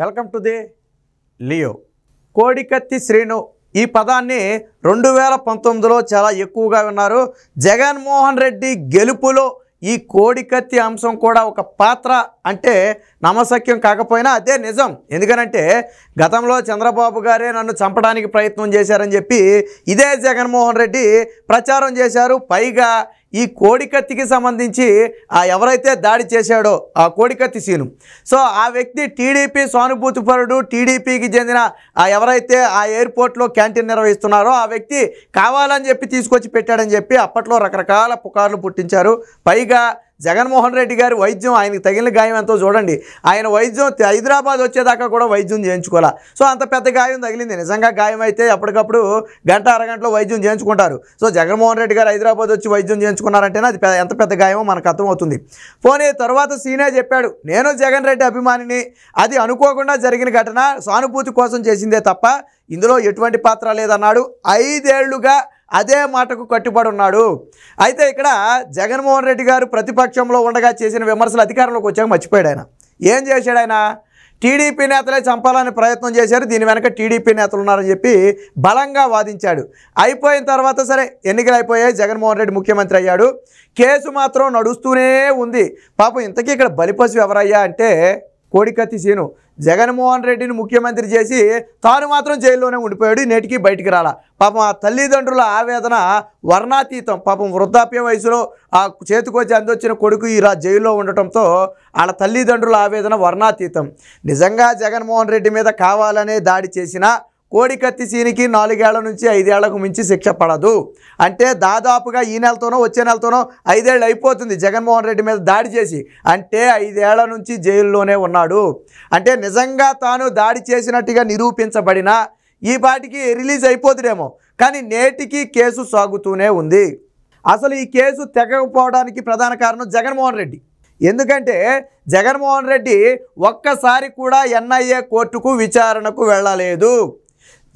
welcome to the Leo కోడికత్తి శ్రీను ఈ పదాన్ని రెండు వేల పంతొమ్మిదిలో చాలా ఎక్కువగా విన్నారు జగన్మోహన్ రెడ్డి గెలుపులో ఈ కోడికత్తి అంశం కూడా ఒక పాత్ర అంటే నమసక్యం కాకపోయినా అదే నిజం ఎందుకనంటే గతంలో చంద్రబాబు గారే నన్ను చంపడానికి ప్రయత్నం చేశారని చెప్పి ఇదే జగన్మోహన్ రెడ్డి ప్రచారం చేశారు పైగా ఈ కోడికత్తికి సంబంధించి ఆ ఎవరైతే దాడి చేశాడో ఆ కోడికత్తి సీను సో ఆ వ్యక్తి టీడీపీ సానుభూతిపరుడు టీడీపీకి చెందిన ఆ ఎవరైతే ఆ ఎయిర్పోర్ట్లో క్యాంటీన్ నిర్వహిస్తున్నారో ఆ వ్యక్తి కావాలని చెప్పి తీసుకొచ్చి పెట్టాడని చెప్పి అప్పట్లో రకరకాల పుకార్లు పుట్టించారు పైగా జగన్మోహన్ రెడ్డి గారి వైద్యం ఆయనకు తగిన గాయం ఎంతో చూడండి ఆయన వైద్యం హైదరాబాద్ వచ్చేదాకా కూడా వైద్యం చేయించుకోవాలా సో అంత పెద్ద గాయం తగిలింది నిజంగా గాయం అయితే అప్పటికప్పుడు గంట అరగంటలో వైద్యం చేయించుకుంటారు సో జగన్మోహన్ రెడ్డి గారు హైదరాబాద్ వచ్చి వైద్యం చేయించుకున్నారంటేనే అది ఎంత పెద్ద గాయమో మనకు అర్థమవుతుంది పోనీ తర్వాత సీనే చెప్పాడు నేను జగన్ రెడ్డి అభిమానిని అది అనుకోకుండా జరిగిన ఘటన సానుభూతి కోసం చేసిందే తప్ప ఇందులో ఎటువంటి పాత్ర లేదన్నాడు ఐదేళ్లుగా అదే మాటకు కట్టుబడి ఉన్నాడు అయితే ఇక్కడ జగన్మోహన్ రెడ్డి గారు ప్రతిపక్షంలో ఉండగా చేసిన విమర్శలు అధికారంలోకి వచ్చాక మర్చిపోయాడు ఆయన ఏం చేశాడు ఆయన టీడీపీ నేతలే చంపాలని ప్రయత్నం చేశారు దీని వెనక టీడీపీ నేతలు ఉన్నారని చెప్పి బలంగా వాదించాడు అయిపోయిన తర్వాత సరే ఎన్నికలు అయిపోయాయి జగన్మోహన్ రెడ్డి ముఖ్యమంత్రి అయ్యాడు కేసు మాత్రం నడుస్తూనే ఉంది పాపం ఇంతకీ ఇక్కడ బలిపశు ఎవరయ్యా అంటే కోడికత్తి సీను జగన్మోహన్ రెడ్డిని ముఖ్యమంత్రి చేసి తాను మాత్రం జైల్లోనే ఉండిపోయాడు నేటికి బయటికి రాల పాపం ఆ తల్లిదండ్రుల ఆవేదన వర్ణాతీతం పాపం వృద్ధాప్య వయసులో ఆ చేతికొచ్చి అందొచ్చిన కొడుకు ఈ జైల్లో ఉండటంతో వాళ్ళ తల్లిదండ్రుల ఆవేదన వర్ణాతీతం నిజంగా జగన్మోహన్ రెడ్డి మీద కావాలనే దాడి చేసినా కోడికత్తి సీనికి నాలుగేళ్ల నుంచి ఐదేళ్లకు మించి శిక్ష పడదు అంటే దాదాపుగా ఈ నెలతోనో వచ్చే నెలతోనో ఐదేళ్ళు అయిపోతుంది జగన్మోహన్ రెడ్డి మీద దాడి చేసి అంటే ఐదేళ్ల నుంచి జైల్లోనే ఉన్నాడు అంటే నిజంగా తాను దాడి చేసినట్టుగా నిరూపించబడిన ఈ పాటికి రిలీజ్ అయిపోతుడేమో కానీ నేటికి కేసు సాగుతూనే ఉంది అసలు ఈ కేసు తెగకపోవడానికి ప్రధాన కారణం జగన్మోహన్ రెడ్డి ఎందుకంటే జగన్మోహన్ రెడ్డి ఒక్కసారి కూడా ఎన్ఐఏ కోర్టుకు విచారణకు వెళ్ళలేదు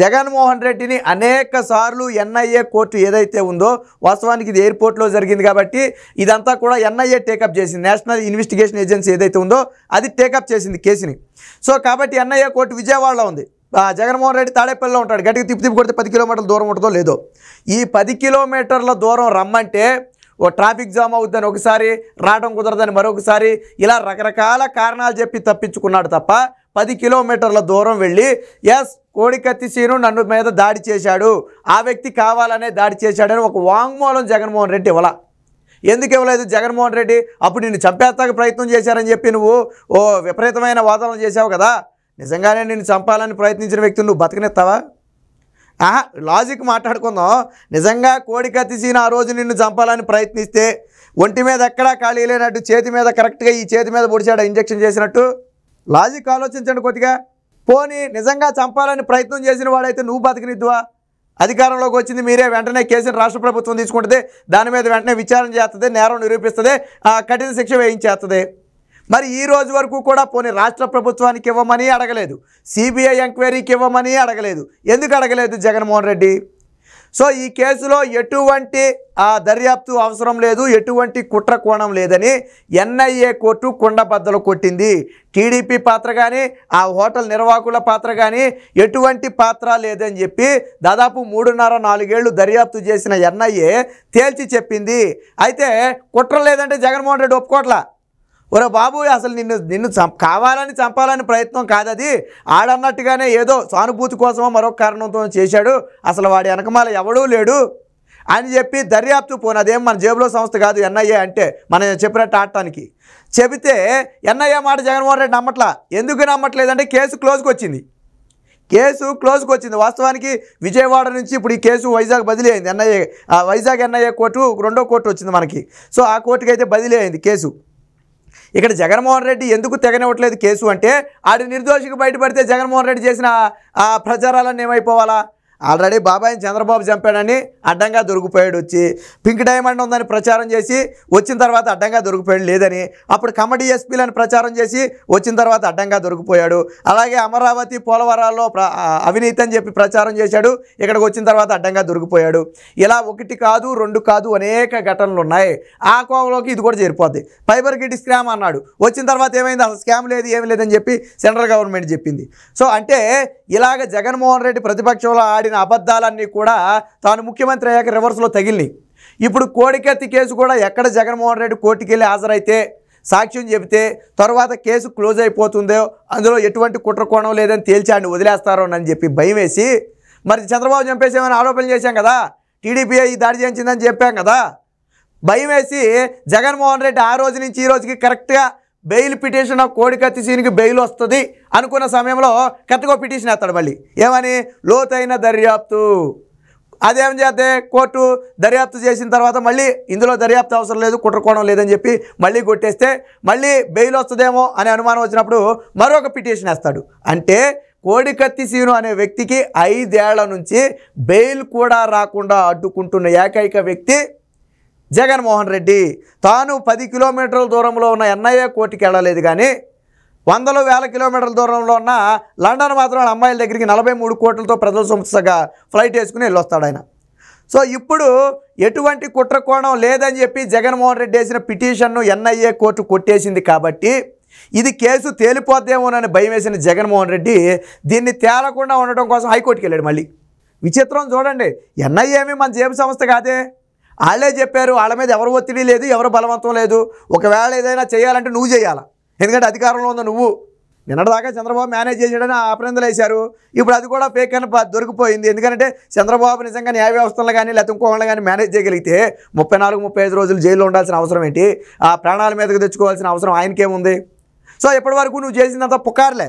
జగన్మోహన్ రెడ్డిని అనేక సార్లు ఎన్ఐఏ కోర్టు ఏదైతే ఉందో వాస్తవానికి ఇది ఎయిర్పోర్ట్లో జరిగింది కాబట్టి ఇదంతా కూడా ఎన్ఐఏ టేకప్ చేసింది నేషనల్ ఇన్వెస్టిగేషన్ ఏజెన్సీ ఏదైతే ఉందో అది టేకప్ చేసింది కేసుని సో కాబట్టి ఎన్ఐఏ కోర్టు విజయవాడలో ఉంది జగన్మోహన్ రెడ్డి తాడేపల్లిలో ఉంటాడు గట్టికి తిప్పి తిప్పి కొడితే పది కిలోమీటర్ల దూరం ఉంటుందో లేదో ఈ పది కిలోమీటర్ల దూరం రమ్మంటే ఓ ట్రాఫిక్ జామ్ అవుద్దని ఒకసారి రావడం కుదరదని మరొకసారి ఇలా రకరకాల కారణాలు చెప్పి తప్పించుకున్నాడు తప్ప పది కిలోమీటర్ల దూరం వెళ్ళి ఎస్ కత్తి సీను నన్ను మీద దాడి చేశాడు ఆ వ్యక్తి కావాలనే దాడి చేశాడని ఒక వాంగ్మూలం జగన్మోహన్ రెడ్డి ఇవ్వాల ఎందుకు ఇవ్వలేదు జగన్మోహన్ రెడ్డి అప్పుడు నిన్ను చంపేస్తాక ప్రయత్నం చేశారని చెప్పి నువ్వు ఓ విపరీతమైన వాదనలు చేశావు కదా నిజంగానే నిన్ను చంపాలని ప్రయత్నించిన వ్యక్తిని నువ్వు బతకనెత్తావా లాజిక్ మాట్లాడుకుందాం నిజంగా కత్తి సీను ఆ రోజు నిన్ను చంపాలని ప్రయత్నిస్తే ఒంటి మీద ఎక్కడా ఖాళీ లేనట్టు చేతి మీద కరెక్ట్గా ఈ చేతి మీద పొడిచాడు ఇంజక్షన్ చేసినట్టు లాజిక్ ఆలోచించండి కొద్దిగా పోనీ నిజంగా చంపాలని ప్రయత్నం చేసిన వాడైతే నువ్వు బతికినిద్దువా అధికారంలోకి వచ్చింది మీరే వెంటనే కేసును రాష్ట్ర ప్రభుత్వం తీసుకుంటుంది దాని మీద వెంటనే విచారణ చేస్తుంది నేరం నిరూపిస్తుంది కఠిన శిక్ష వేయించేస్తుంది మరి ఈ రోజు వరకు కూడా పోనీ రాష్ట్ర ప్రభుత్వానికి ఇవ్వమని అడగలేదు సిబిఐ ఎంక్వైరీకి ఇవ్వమని అడగలేదు ఎందుకు అడగలేదు జగన్మోహన్ రెడ్డి సో ఈ కేసులో ఎటువంటి దర్యాప్తు అవసరం లేదు ఎటువంటి కుట్ర కోణం లేదని ఎన్ఐఏ కోర్టు కుండబద్దలు కొట్టింది టీడీపీ పాత్ర కానీ ఆ హోటల్ నిర్వాహకుల పాత్ర కానీ ఎటువంటి పాత్ర లేదని చెప్పి దాదాపు మూడున్నర నాలుగేళ్లు దర్యాప్తు చేసిన ఎన్ఐఏ తేల్చి చెప్పింది అయితే కుట్ర లేదంటే జగన్మోహన్ రెడ్డి ఒప్పుకోట్లా ఒరే బాబు అసలు నిన్ను నిన్ను కావాలని చంపాలని ప్రయత్నం కాదది ఆడన్నట్టుగానే ఏదో సానుభూతి కోసమో మరొక కారణంతో చేశాడు అసలు వాడి వెనకమాల ఎవడూ లేడు అని చెప్పి దర్యాప్తు పోను అదేం మన జేబులో సంస్థ కాదు ఎన్ఐఏ అంటే మనం చెప్పినట్టు ఆడటానికి చెబితే ఎన్ఐఏ మాట జగన్మోహన్ రెడ్డి నమ్మట్లా ఎందుకు నమ్మట్లేదంటే కేసు క్లోజ్కి వచ్చింది కేసు క్లోజ్కి వచ్చింది వాస్తవానికి విజయవాడ నుంచి ఇప్పుడు ఈ కేసు వైజాగ్ బదిలీ అయింది ఎన్ఐఏ వైజాగ్ ఎన్ఐఏ కోర్టు రెండో కోర్టు వచ్చింది మనకి సో ఆ కోర్టుకి అయితే బదిలీ అయింది కేసు ఇక్కడ జగన్మోహన్ రెడ్డి ఎందుకు తెగనివ్వట్లేదు కేసు అంటే ఆడి నిర్దోషికి బయటపడితే జగన్మోహన్ రెడ్డి చేసిన ప్రచారాలన్నీ ఏమైపోవాలా ఆల్రెడీ బాబాయ్ చంద్రబాబు చంపాడని అడ్డంగా దొరికిపోయాడు వచ్చి పింక్ డైమండ్ ఉందని ప్రచారం చేసి వచ్చిన తర్వాత అడ్డంగా దొరికిపోయాడు లేదని అప్పుడు కమడి ఎస్పీలని ప్రచారం చేసి వచ్చిన తర్వాత అడ్డంగా దొరికిపోయాడు అలాగే అమరావతి పోలవరాల్లో అవినీతి అని చెప్పి ప్రచారం చేశాడు ఇక్కడికి వచ్చిన తర్వాత అడ్డంగా దొరికిపోయాడు ఇలా ఒకటి కాదు రెండు కాదు అనేక ఘటనలు ఉన్నాయి ఆ కోవలోకి ఇది కూడా చేరిపోద్ది ఫైబర్ గిడ్ స్కామ్ అన్నాడు వచ్చిన తర్వాత ఏమైంది అసలు స్కామ్ లేదు ఏమి లేదని చెప్పి సెంట్రల్ గవర్నమెంట్ చెప్పింది సో అంటే ఇలాగ జగన్మోహన్ రెడ్డి ప్రతిపక్షంలో ఆడిన జరిగిన అబద్ధాలన్నీ కూడా తాను ముఖ్యమంత్రి అయ్యాక రివర్స్లో తగిలినాయి ఇప్పుడు కోడికెత్తి కేసు కూడా ఎక్కడ జగన్మోహన్ రెడ్డి కోర్టుకెళ్ళి హాజరైతే సాక్ష్యం చెబితే తర్వాత కేసు క్లోజ్ అయిపోతుందో అందులో ఎటువంటి కుట్ర కోణం లేదని వదిలేస్తారో అని చెప్పి భయం వేసి మరి చంద్రబాబు చంపేసేమని ఆరోపణలు చేశాం కదా టీడీపీ ఈ దాడి చేయించిందని చెప్పాం కదా భయం వేసి జగన్మోహన్ రెడ్డి ఆ రోజు నుంచి ఈ రోజుకి కరెక్ట్గా బెయిల్ పిటిషన్ కోడికత్తి సీనికి బెయిల్ వస్తుంది అనుకున్న సమయంలో కరెక్ట్గా పిటిషన్ వేస్తాడు మళ్ళీ ఏమని లోతైన దర్యాప్తు అదేం చేస్తే కోర్టు దర్యాప్తు చేసిన తర్వాత మళ్ళీ ఇందులో దర్యాప్తు అవసరం లేదు కుట్రకోణం లేదని చెప్పి మళ్ళీ కొట్టేస్తే మళ్ళీ బెయిల్ వస్తుందేమో అనే అనుమానం వచ్చినప్పుడు మరొక పిటిషన్ వేస్తాడు అంటే కోడికత్తి సీను అనే వ్యక్తికి ఐదేళ్ల నుంచి బెయిల్ కూడా రాకుండా అడ్డుకుంటున్న ఏకైక వ్యక్తి జగన్మోహన్ రెడ్డి తాను పది కిలోమీటర్ల దూరంలో ఉన్న ఎన్ఐఏ కోర్టుకి వెళ్ళలేదు కానీ వందల వేల కిలోమీటర్ల దూరంలో ఉన్న లండన్ మాత్రం అమ్మాయిల దగ్గరికి నలభై మూడు కోట్లతో ప్రజల సంస్థగా ఫ్లైట్ వేసుకుని వెళ్ళొస్తాడు ఆయన సో ఇప్పుడు ఎటువంటి కుట్రకోణం లేదని చెప్పి జగన్మోహన్ రెడ్డి వేసిన పిటిషన్ను ఎన్ఐఏ కోర్టు కొట్టేసింది కాబట్టి ఇది కేసు తేలిపోద్దేమోనని భయం వేసిన జగన్మోహన్ రెడ్డి దీన్ని తేలకుండా ఉండటం కోసం హైకోర్టుకి వెళ్ళాడు మళ్ళీ విచిత్రం చూడండి ఎన్ఐఏ మన జేబు సంస్థ కాదే వాళ్ళే చెప్పారు వాళ్ళ మీద ఎవరు ఒత్తిడి లేదు ఎవరు బలవంతం లేదు ఒకవేళ ఏదైనా చేయాలంటే నువ్వు చేయాలా ఎందుకంటే అధికారంలో ఉందో నువ్వు నిన్నటిదాకా చంద్రబాబు మేనేజ్ చేశాడని అభినందనలు వేశారు ఇప్పుడు అది కూడా ఫేక్ అని దొరికిపోయింది ఎందుకంటే చంద్రబాబు నిజంగా న్యాయ వ్యవస్థలు కానీ లేకపోతే ఇంకోళ్ళని కానీ మేనేజ్ చేయగలిగితే ముప్పై నాలుగు ముప్పై రోజులు జైల్లో ఉండాల్సిన అవసరం ఏంటి ఆ ప్రాణాల మీదకు తెచ్చుకోవాల్సిన అవసరం ఆయనకేముంది సో ఇప్పటి వరకు నువ్వు చేసినంత పుకార్లే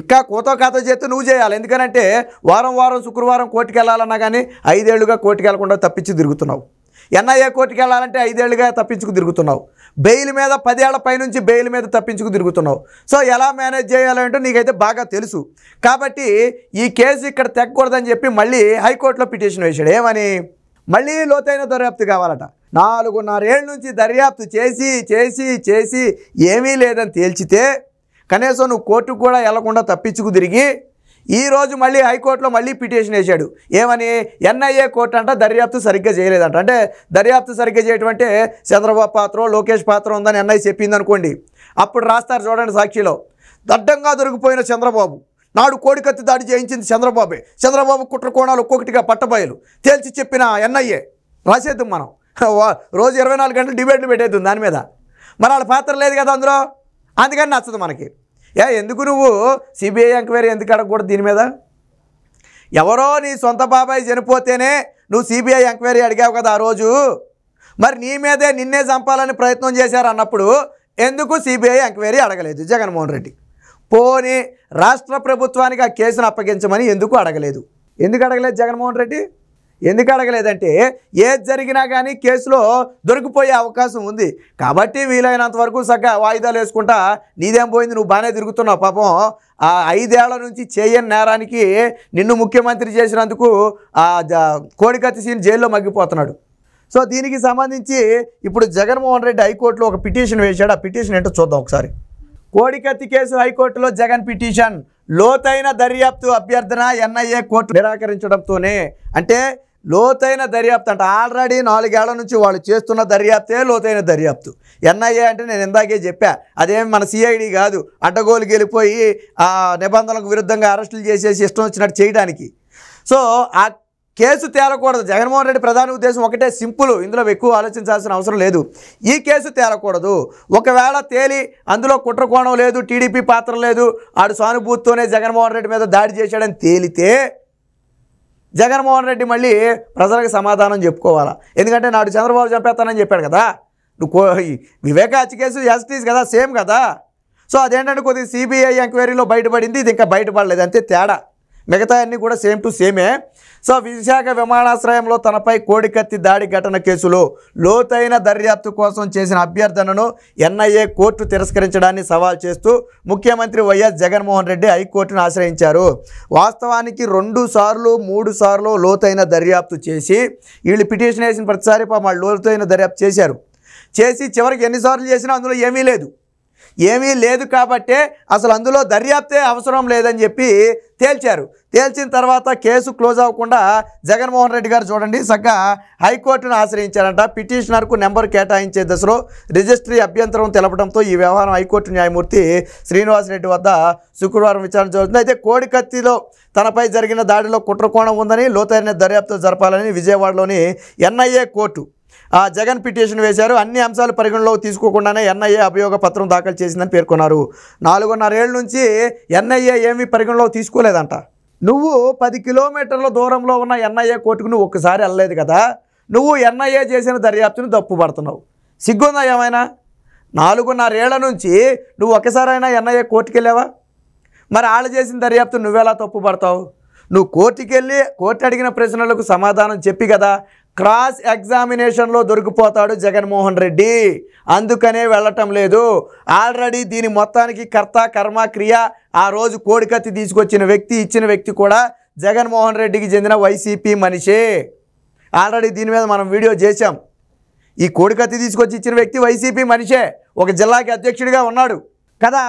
ఇంకా కోతో కాతో చేస్తే నువ్వు చేయాలి ఎందుకంటే వారం వారం శుక్రవారం కోర్టుకు వెళ్ళాలన్నా కానీ ఐదేళ్లుగా కోర్టుకు వెళ్లకుండా తప్పించి తిరుగుతున్నావు ఎన్ఐఏ కోర్టుకి వెళ్ళాలంటే ఐదేళ్లుగా తప్పించుకు తిరుగుతున్నావు బెయిల్ మీద పదేళ్ల పైనుంచి బెయిల్ మీద తప్పించుకు తిరుగుతున్నావు సో ఎలా మేనేజ్ చేయాలంటే నీకైతే బాగా తెలుసు కాబట్టి ఈ కేసు ఇక్కడ తెగకూడదని చెప్పి మళ్ళీ హైకోర్టులో పిటిషన్ వేశాడు ఏమని మళ్ళీ లోతైన దర్యాప్తు కావాలట నాలుగున్నరేళ్ళ నుంచి దర్యాప్తు చేసి చేసి చేసి ఏమీ లేదని తేల్చితే కనీసం నువ్వు కోర్టుకు కూడా వెళ్లకుండా తప్పించుకు తిరిగి ఈరోజు మళ్ళీ హైకోర్టులో మళ్ళీ పిటిషన్ వేశాడు ఏమని ఎన్ఐఏ కోర్టు అంట దర్యాప్తు సరిగ్గా చేయలేదంట అంటే దర్యాప్తు సరిగ్గా అంటే చంద్రబాబు పాత్ర లోకేష్ పాత్ర ఉందని ఎన్ఐ చెప్పింది అనుకోండి అప్పుడు రాస్తారు చూడండి సాక్షిలో దడ్డంగా దొరికిపోయిన చంద్రబాబు నాడు కోడికత్తి దాడి చేయించింది చంద్రబాబే చంద్రబాబు కుట్ర కోణాలు ఒక్కొక్కటిగా పట్టబయలు తేల్చి చెప్పిన ఎన్ఐఏ రాసేద్దు మనం రోజు ఇరవై నాలుగు గంటలు డిబేట్లు పెట్టేద్దు దాని మీద మరి వాళ్ళ పాత్ర లేదు కదా అందులో అందుకని నచ్చదు మనకి యా ఎందుకు నువ్వు సిబిఐ ఎంక్వైరీ ఎందుకు అడగకూడదు దీని మీద ఎవరో నీ సొంత బాబాయ్ చనిపోతేనే నువ్వు సిబిఐ ఎంక్వైరీ అడిగావు కదా ఆ రోజు మరి నీ మీదే నిన్నే చంపాలని ప్రయత్నం చేశారు అన్నప్పుడు ఎందుకు సిబిఐ ఎంక్వైరీ అడగలేదు జగన్మోహన్ రెడ్డి పోని రాష్ట్ర ప్రభుత్వానికి ఆ కేసును అప్పగించమని ఎందుకు అడగలేదు ఎందుకు అడగలేదు జగన్మోహన్ రెడ్డి ఎందుకు అడగలేదంటే ఏది జరిగినా కానీ కేసులో దొరికిపోయే అవకాశం ఉంది కాబట్టి వీలైనంత వరకు సగ్గా వాయిదాలు వేసుకుంటా నీదేం పోయింది నువ్వు బాగానే తిరుగుతున్నావు పాపం ఆ ఐదేళ్ల నుంచి చేయని నేరానికి నిన్ను ముఖ్యమంత్రి చేసినందుకు ఆ కోడికత్తి సీన్ జైల్లో మగ్గిపోతున్నాడు సో దీనికి సంబంధించి ఇప్పుడు జగన్మోహన్ రెడ్డి హైకోర్టులో ఒక పిటిషన్ వేశాడు ఆ పిటిషన్ ఏంటో చూద్దాం ఒకసారి కోడికత్తి కేసు హైకోర్టులో జగన్ పిటిషన్ లోతైన దర్యాప్తు అభ్యర్థన ఎన్ఐఏ కోర్టు నిరాకరించడంతోనే అంటే లోతైన దర్యాప్తు అంటే ఆల్రెడీ నాలుగేళ్ల నుంచి వాళ్ళు చేస్తున్న దర్యాప్తే లోతైన దర్యాప్తు ఎన్ఐఏ అంటే నేను ఇందాకే చెప్పా అదేం మన సిఐడి కాదు అడ్డగోలు గెలిపోయి ఆ నిబంధనలకు విరుద్ధంగా అరెస్టులు చేసేసి ఇష్టం వచ్చినట్టు చేయడానికి సో ఆ కేసు తేలకూడదు జగన్మోహన్ రెడ్డి ప్రధాన ఉద్దేశం ఒకటే సింపుల్ ఇందులో ఎక్కువ ఆలోచించాల్సిన అవసరం లేదు ఈ కేసు తేలకూడదు ఒకవేళ తేలి అందులో కుట్రకోణం లేదు టీడీపీ పాత్ర లేదు ఆడు సానుభూతితోనే జగన్మోహన్ రెడ్డి మీద దాడి చేశాడని తేలితే జగన్మోహన్ రెడ్డి మళ్ళీ ప్రజలకు సమాధానం చెప్పుకోవాలా ఎందుకంటే నాడు చంద్రబాబు చంపేస్తానని చెప్పాడు కదా నువ్వు వివేక హత్య కేసు జస్టిస్ కదా సేమ్ కదా సో అదేంటంటే కొద్ది సిబిఐ ఎంక్వైరీలో బయటపడింది ఇది ఇంకా బయటపడలేదు అంతే తేడా మిగతా అన్నీ కూడా సేమ్ టు సేమే సో విశాఖ విమానాశ్రయంలో తనపై కోడికత్తి దాడి ఘటన కేసులో లోతైన దర్యాప్తు కోసం చేసిన అభ్యర్థనను ఎన్ఐఏ కోర్టు తిరస్కరించడాన్ని సవాల్ చేస్తూ ముఖ్యమంత్రి వైఎస్ జగన్మోహన్ రెడ్డి హైకోర్టును ఆశ్రయించారు వాస్తవానికి రెండు సార్లు మూడు సార్లు లోతైన దర్యాప్తు చేసి వీళ్ళు పిటిషన్ వేసిన ప్రతిసారి మా లోతైన దర్యాప్తు చేశారు చేసి చివరికి ఎన్నిసార్లు చేసినా అందులో ఏమీ లేదు ఏమీ లేదు కాబట్టే అసలు అందులో దర్యాప్తే అవసరం లేదని చెప్పి తేల్చారు తేల్చిన తర్వాత కేసు క్లోజ్ అవ్వకుండా జగన్మోహన్ రెడ్డి గారు చూడండి సగ్గా హైకోర్టును ఆశ్రయించారంట పిటిషనర్కు నెంబర్ కేటాయించే దశలో రిజిస్ట్రీ అభ్యంతరం తెలపడంతో ఈ వ్యవహారం హైకోర్టు న్యాయమూర్తి శ్రీనివాసరెడ్డి వద్ద శుక్రవారం విచారణ జరుగుతుంది అయితే కోడికత్తిలో తనపై జరిగిన దాడిలో కుట్రకోణం ఉందని లోతైన దర్యాప్తు జరపాలని విజయవాడలోని ఎన్ఐఏ కోర్టు జగన్ పిటిషన్ వేశారు అన్ని అంశాలు పరిగణలోకి తీసుకోకుండానే ఎన్ఐఏ అభియోగ పత్రం దాఖలు చేసిందని పేర్కొన్నారు నాలుగున్నరేళ్ల నుంచి ఎన్ఐఏ ఏమీ పరిగణలోకి తీసుకోలేదంట నువ్వు పది కిలోమీటర్ల దూరంలో ఉన్న ఎన్ఐఏ కోర్టుకు నువ్వు ఒక్కసారి వెళ్ళలేదు కదా నువ్వు ఎన్ఐఏ చేసిన దర్యాప్తును తప్పుపడుతున్నావు సిగ్గుందా ఏమైనా నాలుగున్నరేళ్ల నుంచి నువ్వు ఒక్కసారైనా ఎన్ఐఏ కోర్టుకు వెళ్ళావా మరి వాళ్ళు చేసిన దర్యాప్తు నువ్వెలా తప్పుపడతావు నువ్వు కోర్టుకెళ్ళి కోర్టు అడిగిన ప్రశ్నలకు సమాధానం చెప్పి కదా క్రాస్ ఎగ్జామినేషన్లో దొరికిపోతాడు జగన్మోహన్ రెడ్డి అందుకనే వెళ్ళటం లేదు ఆల్రెడీ దీని మొత్తానికి కర్త కర్మ క్రియ ఆ రోజు కోడికత్తి తీసుకొచ్చిన వ్యక్తి ఇచ్చిన వ్యక్తి కూడా జగన్మోహన్ రెడ్డికి చెందిన వైసీపీ మనిషే ఆల్రెడీ దీని మీద మనం వీడియో చేశాం ఈ కోడికత్తి తీసుకొచ్చి ఇచ్చిన వ్యక్తి వైసీపీ మనిషే ఒక జిల్లాకి అధ్యక్షుడిగా ఉన్నాడు కదా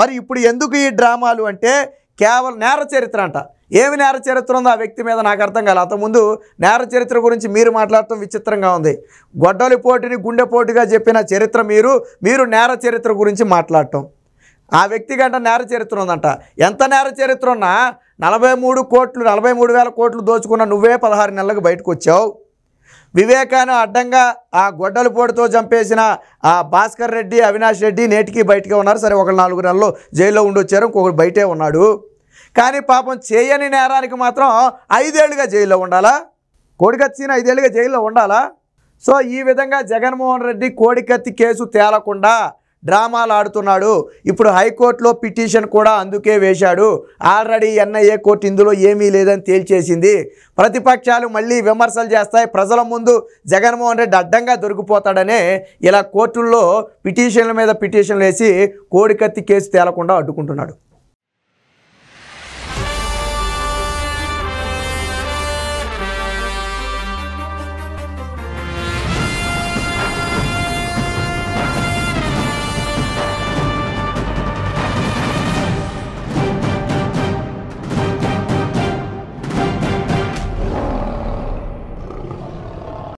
మరి ఇప్పుడు ఎందుకు ఈ డ్రామాలు అంటే కేవలం నేర చరిత్ర అంట ఏమి నేర చరిత్ర ఉందో ఆ వ్యక్తి మీద నాకు అర్థం అంత అంతకుముందు నేర చరిత్ర గురించి మీరు మాట్లాడటం విచిత్రంగా ఉంది గొడ్డలి పోటీని గుండెపోటుగా చెప్పిన చరిత్ర మీరు మీరు నేర చరిత్ర గురించి మాట్లాడటం ఆ వ్యక్తి గంట నేర చరిత్ర ఉందంట ఎంత నేర చరిత్ర ఉన్నా నలభై మూడు కోట్లు నలభై మూడు వేల కోట్లు దోచుకున్న నువ్వే పదహారు నెలలకు బయటకు వచ్చావు వివేకాను అడ్డంగా ఆ గొడ్డల పోటుతో చంపేసిన ఆ భాస్కర్ రెడ్డి అవినాష్ రెడ్డి నేటికి బయటకే ఉన్నారు సరే ఒక నాలుగు నెలలు జైల్లో ఉండొచ్చారు ఇంకొకరు బయటే ఉన్నాడు కానీ పాపం చేయని నేరానికి మాత్రం ఐదేళ్లుగా జైల్లో ఉండాలా కోడికత్తిన ఐదేళ్లుగా జైల్లో ఉండాలా సో ఈ విధంగా జగన్మోహన్ రెడ్డి కోడికత్తి కేసు తేలకుండా డ్రామాలు ఆడుతున్నాడు ఇప్పుడు హైకోర్టులో పిటిషన్ కూడా అందుకే వేశాడు ఆల్రెడీ ఎన్ఐఏ కోర్టు ఇందులో ఏమీ లేదని తేల్చేసింది ప్రతిపక్షాలు మళ్ళీ విమర్శలు చేస్తాయి ప్రజల ముందు జగన్మోహన్ రెడ్డి అడ్డంగా దొరికిపోతాడనే ఇలా కోర్టుల్లో పిటిషన్ల మీద పిటిషన్లు వేసి కోడికత్తి కేసు తేలకుండా అడ్డుకుంటున్నాడు